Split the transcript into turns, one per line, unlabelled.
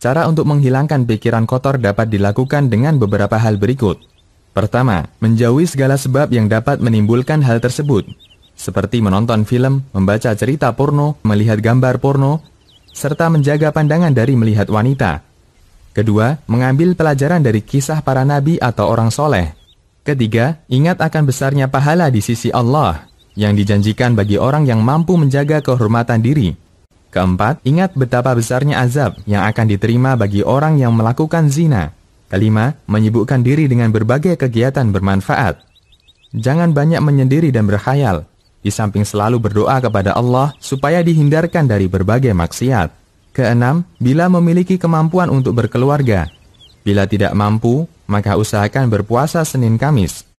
Cara untuk menghilangkan pikiran kotor dapat dilakukan dengan beberapa hal berikut. Pertama, menjauhi segala sebab yang dapat menimbulkan hal tersebut, seperti menonton film, membaca cerita porno, melihat gambar porno, serta menjaga pandangan dari melihat wanita. Kedua, mengambil pelajaran dari kisah para nabi atau orang soleh. Ketiga, ingat akan besarnya pahala di sisi Allah yang dijanjikan bagi orang yang mampu menjaga kehormatan diri Keempat, ingat betapa besarnya azab yang akan diterima bagi orang yang melakukan zina. Kelima, menyibukkan diri dengan berbagai kegiatan bermanfaat. Jangan banyak menyendiri dan berkhayal. Di samping selalu berdoa kepada Allah supaya dihindarkan dari berbagai maksiat. Keenam, bila memiliki kemampuan untuk berkeluarga. Bila tidak mampu, maka usahakan berpuasa
Senin Kamis.